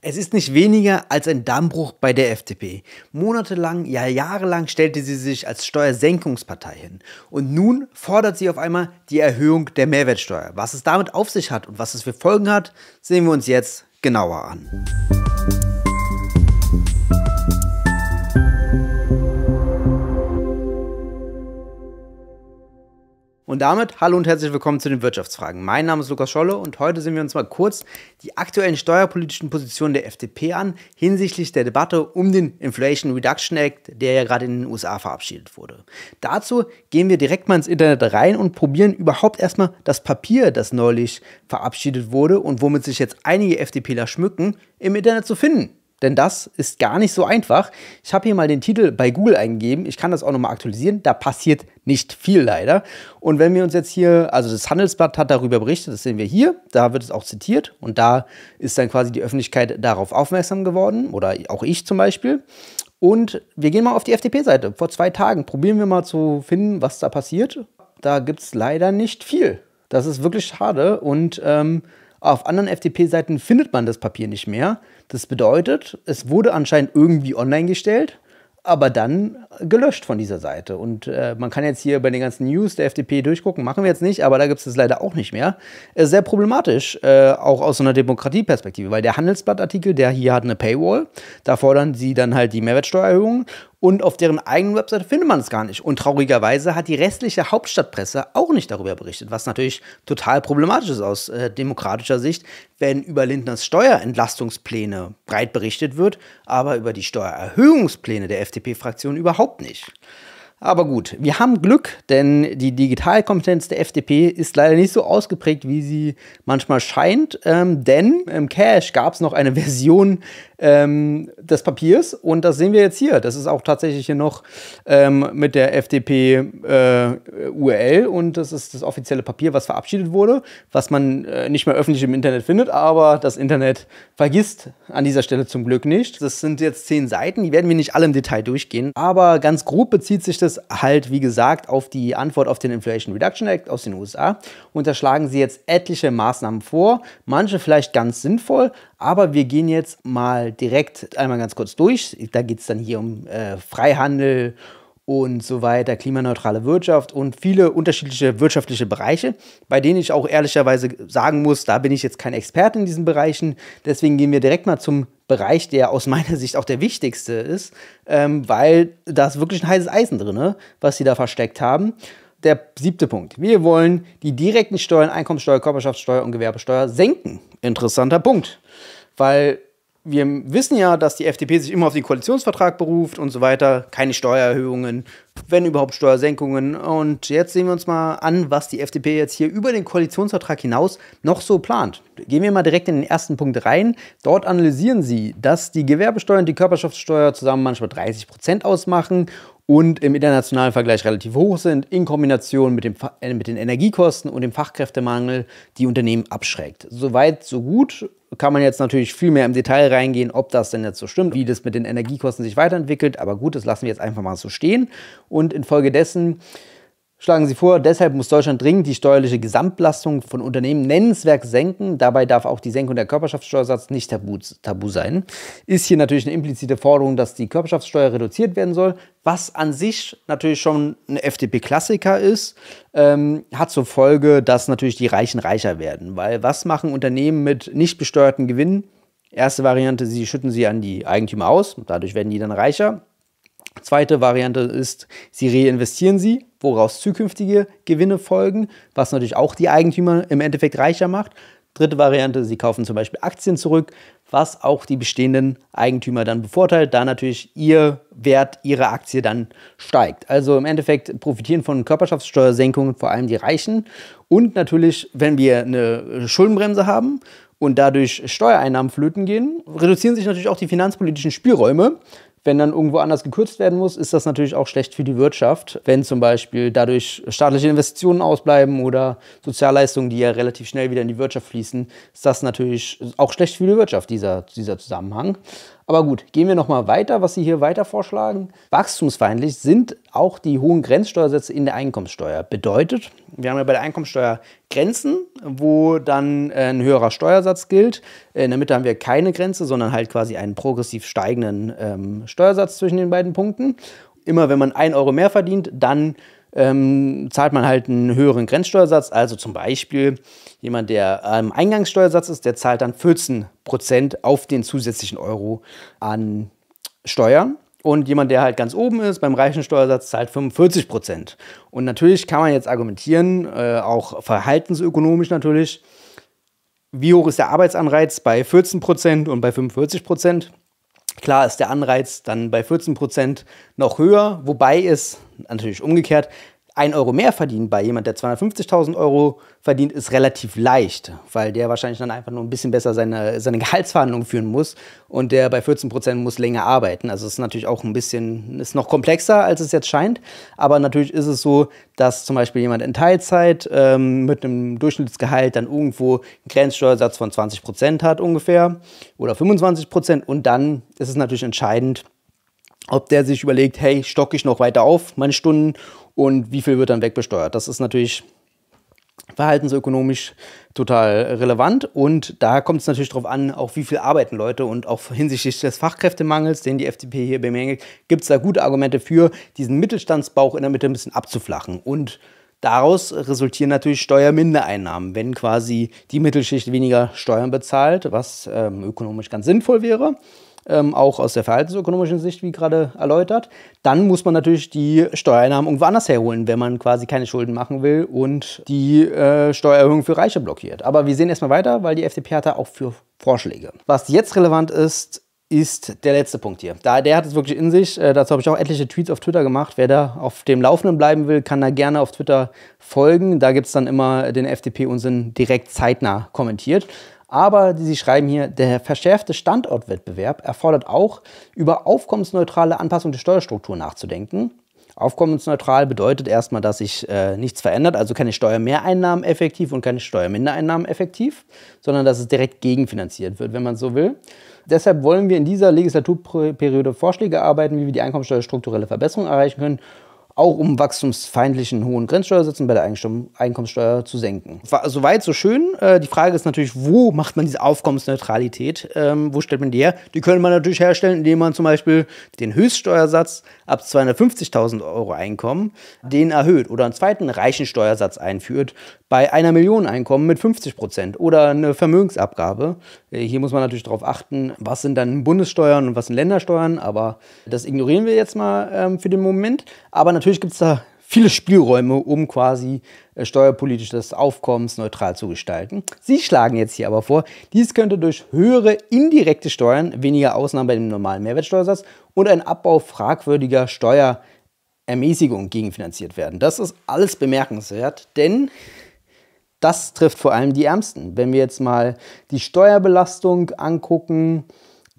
Es ist nicht weniger als ein Dammbruch bei der FDP. Monatelang, ja jahrelang stellte sie sich als Steuersenkungspartei hin. Und nun fordert sie auf einmal die Erhöhung der Mehrwertsteuer. Was es damit auf sich hat und was es für Folgen hat, sehen wir uns jetzt genauer an. Und damit hallo und herzlich willkommen zu den Wirtschaftsfragen. Mein Name ist Lukas Scholle und heute sehen wir uns mal kurz die aktuellen steuerpolitischen Positionen der FDP an hinsichtlich der Debatte um den Inflation Reduction Act, der ja gerade in den USA verabschiedet wurde. Dazu gehen wir direkt mal ins Internet rein und probieren überhaupt erstmal das Papier, das neulich verabschiedet wurde und womit sich jetzt einige FDPler schmücken, im Internet zu finden. Denn das ist gar nicht so einfach. Ich habe hier mal den Titel bei Google eingegeben. Ich kann das auch nochmal aktualisieren. Da passiert nicht viel leider. Und wenn wir uns jetzt hier, also das Handelsblatt hat darüber berichtet, das sehen wir hier, da wird es auch zitiert und da ist dann quasi die Öffentlichkeit darauf aufmerksam geworden oder auch ich zum Beispiel. Und wir gehen mal auf die FDP-Seite. Vor zwei Tagen probieren wir mal zu finden, was da passiert. Da gibt es leider nicht viel. Das ist wirklich schade und ähm, auf anderen FDP-Seiten findet man das Papier nicht mehr. Das bedeutet, es wurde anscheinend irgendwie online gestellt, aber dann gelöscht von dieser Seite. Und äh, man kann jetzt hier bei den ganzen News der FDP durchgucken, machen wir jetzt nicht, aber da gibt es es leider auch nicht mehr. Ist äh, sehr problematisch, äh, auch aus so einer Demokratieperspektive, weil der Handelsblattartikel, der hier hat eine Paywall, da fordern sie dann halt die Mehrwertsteuererhöhung und auf deren eigenen Webseite findet man es gar nicht. Und traurigerweise hat die restliche Hauptstadtpresse auch nicht darüber berichtet, was natürlich total problematisch ist aus äh, demokratischer Sicht, wenn über Lindners Steuerentlastungspläne breit berichtet wird, aber über die Steuererhöhungspläne der FDP-Fraktion überhaupt nicht. Aber gut, wir haben Glück, denn die Digitalkompetenz der FDP ist leider nicht so ausgeprägt, wie sie manchmal scheint. Ähm, denn im Cash gab es noch eine Version ähm, des Papiers. Und das sehen wir jetzt hier. Das ist auch tatsächlich hier noch ähm, mit der FDP äh, URL und das ist das offizielle Papier, was verabschiedet wurde, was man äh, nicht mehr öffentlich im Internet findet, aber das Internet vergisst an dieser Stelle zum Glück nicht. Das sind jetzt zehn Seiten, die werden wir nicht alle im Detail durchgehen, aber ganz grob bezieht sich das halt, wie gesagt, auf die Antwort auf den Inflation Reduction Act aus den USA. Und da schlagen sie jetzt etliche Maßnahmen vor, manche vielleicht ganz sinnvoll, aber wir gehen jetzt mal direkt einmal ganz kurz durch. Da geht es dann hier um äh, Freihandel und so weiter, klimaneutrale Wirtschaft und viele unterschiedliche wirtschaftliche Bereiche, bei denen ich auch ehrlicherweise sagen muss, da bin ich jetzt kein Experte in diesen Bereichen. Deswegen gehen wir direkt mal zum Bereich, der aus meiner Sicht auch der wichtigste ist, ähm, weil da ist wirklich ein heißes Eisen drin, was sie da versteckt haben der siebte Punkt. Wir wollen die direkten Steuern, Einkommensteuer, Körperschaftssteuer und Gewerbesteuer senken. Interessanter Punkt, weil wir wissen ja, dass die FDP sich immer auf den Koalitionsvertrag beruft und so weiter. Keine Steuererhöhungen, wenn überhaupt Steuersenkungen. Und jetzt sehen wir uns mal an, was die FDP jetzt hier über den Koalitionsvertrag hinaus noch so plant. Gehen wir mal direkt in den ersten Punkt rein. Dort analysieren sie, dass die Gewerbesteuer und die Körperschaftssteuer zusammen manchmal 30 Prozent ausmachen und im internationalen Vergleich relativ hoch sind, in Kombination mit, dem, äh, mit den Energiekosten und dem Fachkräftemangel die Unternehmen abschreckt. Soweit, so gut. Kann man jetzt natürlich viel mehr im Detail reingehen, ob das denn jetzt so stimmt, wie das mit den Energiekosten sich weiterentwickelt. Aber gut, das lassen wir jetzt einfach mal so stehen. Und infolgedessen schlagen sie vor, deshalb muss Deutschland dringend die steuerliche Gesamtbelastung von Unternehmen nennenswert senken. Dabei darf auch die Senkung der Körperschaftssteuersatz nicht tabu, tabu sein. Ist hier natürlich eine implizite Forderung, dass die Körperschaftssteuer reduziert werden soll, was an sich natürlich schon ein FDP-Klassiker ist, ähm, hat zur Folge, dass natürlich die Reichen reicher werden. Weil was machen Unternehmen mit nicht besteuerten Gewinnen? Erste Variante, sie schütten sie an die Eigentümer aus, dadurch werden die dann reicher. Zweite Variante ist, sie reinvestieren sie, woraus zukünftige Gewinne folgen, was natürlich auch die Eigentümer im Endeffekt reicher macht. Dritte Variante, sie kaufen zum Beispiel Aktien zurück, was auch die bestehenden Eigentümer dann bevorteilt, da natürlich ihr Wert ihrer Aktie dann steigt. Also im Endeffekt profitieren von Körperschaftssteuersenkungen vor allem die Reichen. Und natürlich, wenn wir eine Schuldenbremse haben und dadurch Steuereinnahmen flöten gehen, reduzieren sich natürlich auch die finanzpolitischen Spielräume wenn dann irgendwo anders gekürzt werden muss, ist das natürlich auch schlecht für die Wirtschaft, wenn zum Beispiel dadurch staatliche Investitionen ausbleiben oder Sozialleistungen, die ja relativ schnell wieder in die Wirtschaft fließen, ist das natürlich auch schlecht für die Wirtschaft, dieser, dieser Zusammenhang. Aber gut, gehen wir nochmal weiter, was Sie hier weiter vorschlagen. Wachstumsfeindlich sind auch die hohen Grenzsteuersätze in der Einkommenssteuer. Bedeutet, wir haben ja bei der Einkommenssteuer Grenzen, wo dann äh, ein höherer Steuersatz gilt. Äh, in der Mitte haben wir keine Grenze, sondern halt quasi einen progressiv steigenden ähm, Steuersatz zwischen den beiden Punkten. Immer wenn man 1 Euro mehr verdient, dann ähm, zahlt man halt einen höheren Grenzsteuersatz. Also zum Beispiel jemand, der am Eingangssteuersatz ist, der zahlt dann 14 Prozent auf den zusätzlichen Euro an Steuern. Und jemand, der halt ganz oben ist, beim reichen Steuersatz zahlt 45 Prozent. Und natürlich kann man jetzt argumentieren, äh, auch verhaltensökonomisch natürlich, wie hoch ist der Arbeitsanreiz bei 14 Prozent und bei 45 Prozent? Klar ist der Anreiz dann bei 14% noch höher, wobei es natürlich umgekehrt 1 Euro mehr verdient bei jemand, der 250.000 Euro verdient, ist relativ leicht, weil der wahrscheinlich dann einfach nur ein bisschen besser seine, seine Gehaltsverhandlung führen muss und der bei 14 Prozent muss länger arbeiten. Also es ist natürlich auch ein bisschen, ist noch komplexer, als es jetzt scheint, aber natürlich ist es so, dass zum Beispiel jemand in Teilzeit ähm, mit einem Durchschnittsgehalt dann irgendwo einen Grenzsteuersatz von 20 Prozent hat ungefähr oder 25 Prozent und dann ist es natürlich entscheidend, ob der sich überlegt, hey, stocke ich noch weiter auf meine Stunden und wie viel wird dann wegbesteuert. Das ist natürlich verhaltensökonomisch total relevant. Und da kommt es natürlich darauf an, auch wie viel arbeiten Leute und auch hinsichtlich des Fachkräftemangels, den die FDP hier bemängelt, gibt es da gute Argumente für, diesen Mittelstandsbauch in der Mitte ein bisschen abzuflachen. Und daraus resultieren natürlich Steuermindereinnahmen, wenn quasi die Mittelschicht weniger Steuern bezahlt, was ähm, ökonomisch ganz sinnvoll wäre ähm, auch aus der verhaltensökonomischen Sicht, wie gerade erläutert. Dann muss man natürlich die Steuereinnahmen irgendwo anders herholen, wenn man quasi keine Schulden machen will und die äh, Steuererhöhung für Reiche blockiert. Aber wir sehen erstmal weiter, weil die FDP hat da auch für Vorschläge. Was jetzt relevant ist, ist der letzte Punkt hier. Da, der hat es wirklich in sich. Äh, dazu habe ich auch etliche Tweets auf Twitter gemacht. Wer da auf dem Laufenden bleiben will, kann da gerne auf Twitter folgen. Da gibt es dann immer den FDP-Unsinn direkt zeitnah kommentiert. Aber sie schreiben hier, der verschärfte Standortwettbewerb erfordert auch, über aufkommensneutrale Anpassung der Steuerstruktur nachzudenken. Aufkommensneutral bedeutet erstmal, dass sich äh, nichts verändert, also keine Steuermehreinnahmen effektiv und keine Steuermindereinnahmen effektiv, sondern dass es direkt gegenfinanziert wird, wenn man so will. Deshalb wollen wir in dieser Legislaturperiode Vorschläge erarbeiten, wie wir die Einkommensteuer strukturelle Verbesserung erreichen können auch um wachstumsfeindlichen hohen Grenzsteuersätzen bei der Einkommenssteuer zu senken. Soweit, so schön. Äh, die Frage ist natürlich, wo macht man diese Aufkommensneutralität? Ähm, wo stellt man die her? Die könnte man natürlich herstellen, indem man zum Beispiel den Höchststeuersatz ab 250.000 Euro Einkommen den erhöht oder einen zweiten reichen Steuersatz einführt bei einer Million Einkommen mit 50 Prozent oder eine Vermögensabgabe. Äh, hier muss man natürlich darauf achten, was sind dann Bundessteuern und was sind Ländersteuern, aber das ignorieren wir jetzt mal ähm, für den Moment. Aber natürlich gibt es da viele Spielräume, um quasi äh, steuerpolitisch das Aufkommens neutral zu gestalten. Sie schlagen jetzt hier aber vor, dies könnte durch höhere indirekte Steuern, weniger Ausnahmen bei dem normalen Mehrwertsteuersatz und ein Abbau fragwürdiger Steuerermäßigung gegenfinanziert werden. Das ist alles bemerkenswert, denn das trifft vor allem die Ärmsten. Wenn wir jetzt mal die Steuerbelastung angucken,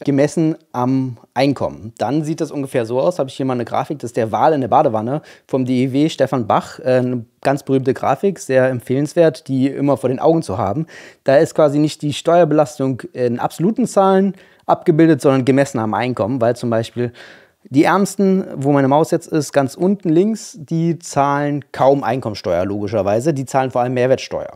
gemessen am Einkommen. Dann sieht das ungefähr so aus, habe ich hier mal eine Grafik, das ist der Wal in der Badewanne vom DEW Stefan Bach, äh, eine ganz berühmte Grafik, sehr empfehlenswert, die immer vor den Augen zu haben. Da ist quasi nicht die Steuerbelastung in absoluten Zahlen abgebildet, sondern gemessen am Einkommen, weil zum Beispiel die Ärmsten, wo meine Maus jetzt ist, ganz unten links, die zahlen kaum Einkommensteuer logischerweise, die zahlen vor allem Mehrwertsteuer.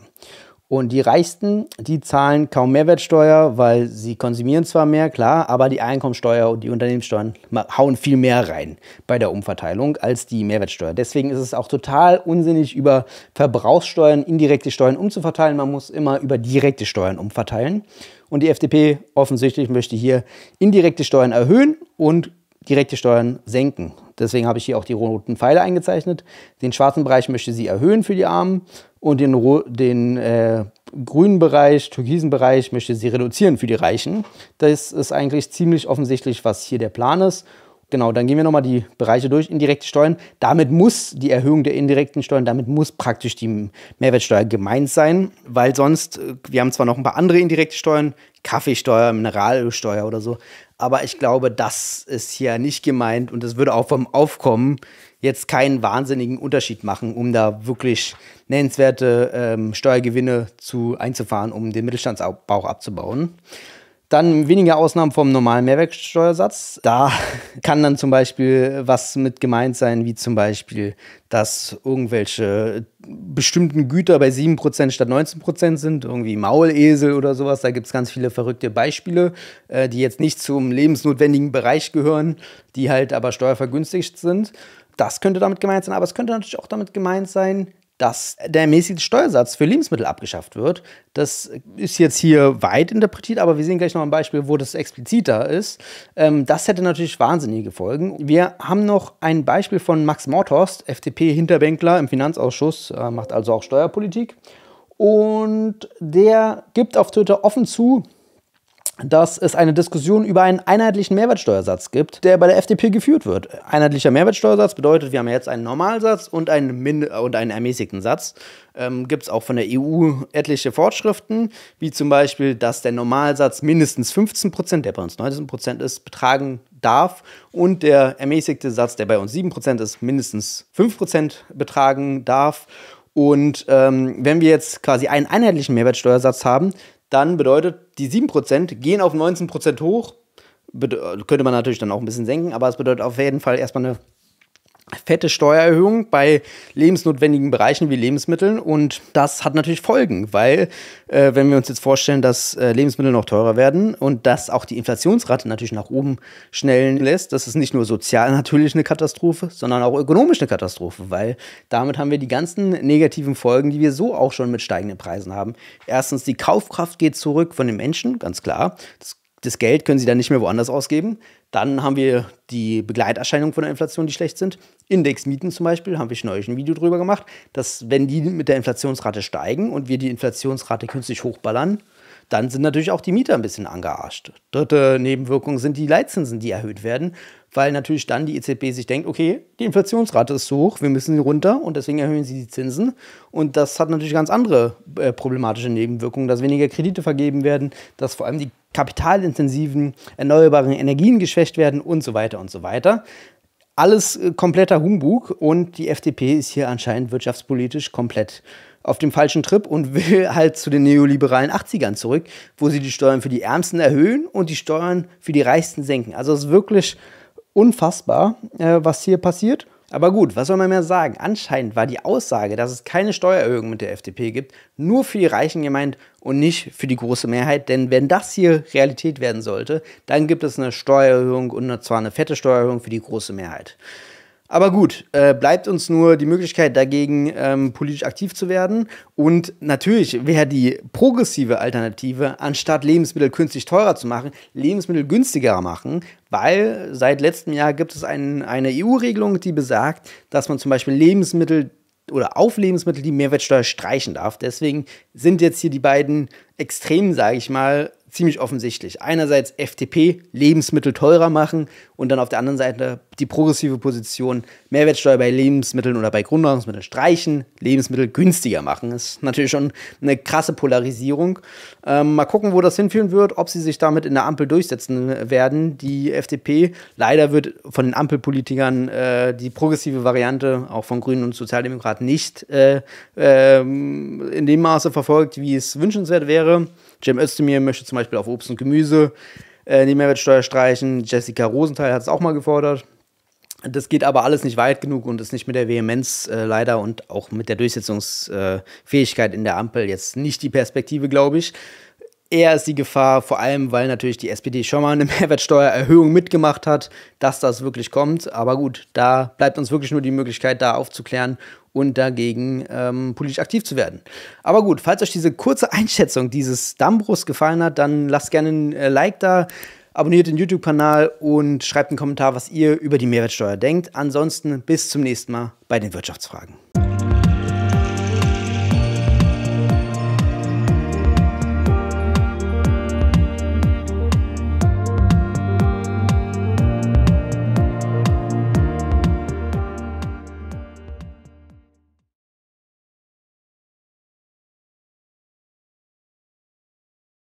Und die Reichsten, die zahlen kaum Mehrwertsteuer, weil sie konsumieren zwar mehr, klar, aber die Einkommensteuer und die Unternehmenssteuern hauen viel mehr rein bei der Umverteilung als die Mehrwertsteuer. Deswegen ist es auch total unsinnig, über Verbrauchssteuern indirekte Steuern umzuverteilen. Man muss immer über direkte Steuern umverteilen. Und die FDP offensichtlich möchte hier indirekte Steuern erhöhen und direkte Steuern senken. Deswegen habe ich hier auch die roten Pfeile eingezeichnet. Den schwarzen Bereich möchte sie erhöhen für die Armen und den, den äh, grünen Bereich, türkisen Bereich möchte sie reduzieren für die Reichen. Das ist eigentlich ziemlich offensichtlich, was hier der Plan ist. Genau, dann gehen wir nochmal die Bereiche durch. Indirekte Steuern. Damit muss die Erhöhung der indirekten Steuern, damit muss praktisch die Mehrwertsteuer gemeint sein, weil sonst, äh, wir haben zwar noch ein paar andere indirekte Steuern, Kaffeesteuer, Mineralölsteuer oder so, aber ich glaube, das ist hier nicht gemeint und das würde auch vom Aufkommen jetzt keinen wahnsinnigen Unterschied machen, um da wirklich nennenswerte ähm, Steuergewinne zu einzufahren, um den Mittelstandsbauch abzubauen. Dann weniger Ausnahmen vom normalen Mehrwertsteuersatz. Da kann dann zum Beispiel was mit gemeint sein, wie zum Beispiel, dass irgendwelche bestimmten Güter bei 7% statt 19% sind, irgendwie Maulesel oder sowas. Da gibt es ganz viele verrückte Beispiele, äh, die jetzt nicht zum lebensnotwendigen Bereich gehören, die halt aber steuervergünstigt sind. Das könnte damit gemeint sein, aber es könnte natürlich auch damit gemeint sein, dass der mäßige Steuersatz für Lebensmittel abgeschafft wird. Das ist jetzt hier weit interpretiert, aber wir sehen gleich noch ein Beispiel, wo das expliziter ist. Ähm, das hätte natürlich wahnsinnige Folgen. Wir haben noch ein Beispiel von Max Mordhorst, FDP-Hinterbänkler im Finanzausschuss, äh, macht also auch Steuerpolitik. Und der gibt auf Twitter offen zu, dass es eine Diskussion über einen einheitlichen Mehrwertsteuersatz gibt, der bei der FDP geführt wird. Einheitlicher Mehrwertsteuersatz bedeutet, wir haben jetzt einen Normalsatz und einen, Mind und einen ermäßigten Satz. Ähm, gibt es auch von der EU etliche Fortschriften, wie zum Beispiel, dass der Normalsatz mindestens 15 der bei uns 19 ist, betragen darf und der ermäßigte Satz, der bei uns 7 ist, mindestens 5 betragen darf. Und ähm, wenn wir jetzt quasi einen einheitlichen Mehrwertsteuersatz haben, dann bedeutet die 7% gehen auf 19% hoch. Be könnte man natürlich dann auch ein bisschen senken, aber es bedeutet auf jeden Fall erstmal eine fette Steuererhöhung bei lebensnotwendigen Bereichen wie Lebensmitteln. Und das hat natürlich Folgen, weil äh, wenn wir uns jetzt vorstellen, dass äh, Lebensmittel noch teurer werden und dass auch die Inflationsrate natürlich nach oben schnellen lässt, das ist nicht nur sozial natürlich eine Katastrophe, sondern auch ökonomisch eine Katastrophe, weil damit haben wir die ganzen negativen Folgen, die wir so auch schon mit steigenden Preisen haben. Erstens, die Kaufkraft geht zurück von den Menschen, ganz klar. Das das Geld können sie dann nicht mehr woanders ausgeben. Dann haben wir die Begleiterscheinungen von der Inflation, die schlecht sind. Indexmieten zum Beispiel, habe ich neulich ein Video drüber gemacht, dass wenn die mit der Inflationsrate steigen und wir die Inflationsrate künstlich hochballern, dann sind natürlich auch die Mieter ein bisschen angearscht. Dritte Nebenwirkung sind die Leitzinsen, die erhöht werden, weil natürlich dann die EZB sich denkt, okay, die Inflationsrate ist zu hoch, wir müssen sie runter und deswegen erhöhen sie die Zinsen. Und das hat natürlich ganz andere äh, problematische Nebenwirkungen, dass weniger Kredite vergeben werden, dass vor allem die kapitalintensiven erneuerbaren Energien geschwächt werden und so weiter und so weiter. Alles äh, kompletter Humbug und die FDP ist hier anscheinend wirtschaftspolitisch komplett auf dem falschen Trip und will halt zu den neoliberalen 80ern zurück, wo sie die Steuern für die Ärmsten erhöhen und die Steuern für die Reichsten senken. Also es ist wirklich unfassbar, äh, was hier passiert. Aber gut, was soll man mehr sagen? Anscheinend war die Aussage, dass es keine Steuererhöhung mit der FDP gibt, nur für die Reichen gemeint und nicht für die große Mehrheit. Denn wenn das hier Realität werden sollte, dann gibt es eine Steuererhöhung und zwar eine fette Steuererhöhung für die große Mehrheit. Aber gut, äh, bleibt uns nur die Möglichkeit, dagegen ähm, politisch aktiv zu werden. Und natürlich wäre die progressive Alternative, anstatt Lebensmittel künstlich teurer zu machen, Lebensmittel günstiger machen, weil seit letztem Jahr gibt es ein, eine EU-Regelung, die besagt, dass man zum Beispiel Lebensmittel oder auf Lebensmittel die Mehrwertsteuer streichen darf. Deswegen sind jetzt hier die beiden Extremen, sage ich mal, ziemlich offensichtlich. Einerseits FDP, Lebensmittel teurer machen und dann auf der anderen Seite die progressive Position, Mehrwertsteuer bei Lebensmitteln oder bei Grundnahrungsmitteln streichen, Lebensmittel günstiger machen. Das ist natürlich schon eine krasse Polarisierung. Ähm, mal gucken, wo das hinführen wird, ob sie sich damit in der Ampel durchsetzen werden, die FDP. Leider wird von den Ampelpolitikern äh, die progressive Variante auch von Grünen und Sozialdemokraten nicht äh, äh, in dem Maße verfolgt, wie es wünschenswert wäre. Jim Özdemir möchte zum Beispiel auf Obst und Gemüse äh, die Mehrwertsteuer streichen. Jessica Rosenthal hat es auch mal gefordert. Das geht aber alles nicht weit genug und ist nicht mit der Vehemenz äh, leider und auch mit der Durchsetzungsfähigkeit äh, in der Ampel jetzt nicht die Perspektive, glaube ich eher ist die Gefahr, vor allem weil natürlich die SPD schon mal eine Mehrwertsteuererhöhung mitgemacht hat, dass das wirklich kommt. Aber gut, da bleibt uns wirklich nur die Möglichkeit, da aufzuklären und dagegen ähm, politisch aktiv zu werden. Aber gut, falls euch diese kurze Einschätzung dieses Dammbruchs gefallen hat, dann lasst gerne ein äh, Like da. Abonniert den YouTube-Kanal und schreibt einen Kommentar, was ihr über die Mehrwertsteuer denkt. Ansonsten bis zum nächsten Mal bei den Wirtschaftsfragen.